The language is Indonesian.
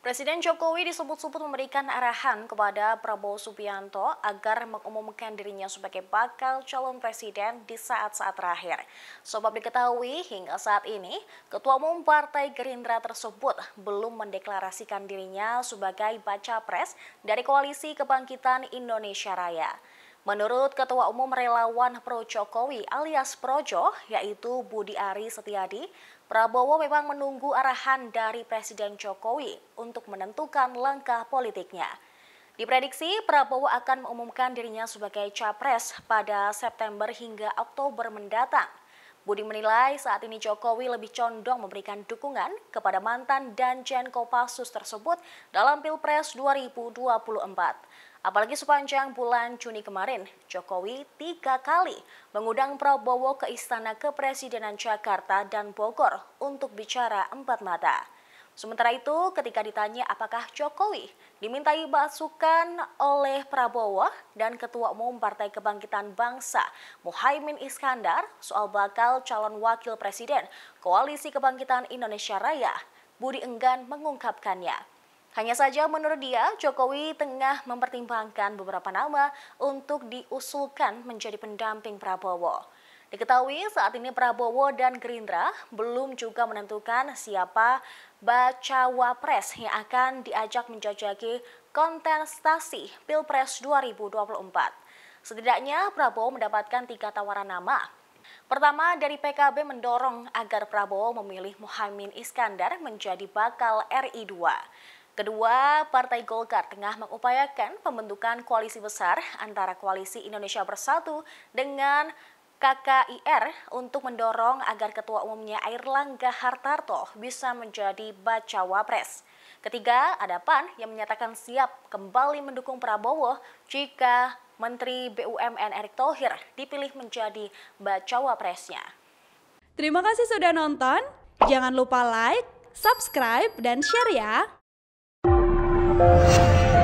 Presiden Jokowi disebut-sebut memberikan arahan kepada Prabowo Subianto agar mengumumkan dirinya sebagai bakal calon presiden di saat-saat terakhir. Sebab diketahui hingga saat ini, Ketua Umum Partai Gerindra tersebut belum mendeklarasikan dirinya sebagai baca pres dari Koalisi Kebangkitan Indonesia Raya. Menurut Ketua Umum Relawan Pro Jokowi alias Projo, yaitu Budi Ari Setiadi, Prabowo memang menunggu arahan dari Presiden Jokowi untuk menentukan langkah politiknya. Diprediksi Prabowo akan mengumumkan dirinya sebagai capres pada September hingga Oktober mendatang. Budi menilai saat ini Jokowi lebih condong memberikan dukungan kepada mantan dan Jenko Pasus tersebut dalam Pilpres 2024. Apalagi sepanjang bulan Juni kemarin, Jokowi tiga kali mengundang Prabowo ke Istana Kepresidenan Jakarta dan Bogor untuk bicara empat mata. Sementara itu, ketika ditanya apakah Jokowi dimintai masukan oleh Prabowo dan Ketua Umum Partai Kebangkitan Bangsa Muhaimin Iskandar soal bakal calon wakil presiden Koalisi Kebangkitan Indonesia Raya, Budi enggan mengungkapkannya. Hanya saja menurut dia, Jokowi tengah mempertimbangkan beberapa nama untuk diusulkan menjadi pendamping Prabowo. Diketahui saat ini Prabowo dan Gerindra belum juga menentukan siapa bacawa pres yang akan diajak menjajaki kontestasi Pilpres 2024. Setidaknya Prabowo mendapatkan tiga tawaran nama. Pertama, dari PKB mendorong agar Prabowo memilih Muhammad Iskandar menjadi bakal RI 2. Kedua, Partai Golkar tengah mengupayakan pembentukan koalisi besar antara Koalisi Indonesia Bersatu dengan KKIR untuk mendorong agar ketua umumnya Langga Hartarto bisa menjadi bacawa pres. Ketiga, ada PAN yang menyatakan siap kembali mendukung Prabowo jika Menteri BUMN Erick Thohir dipilih menjadi bacawa presnya. Terima kasih sudah nonton. Jangan lupa like, subscribe, dan share ya. Allah.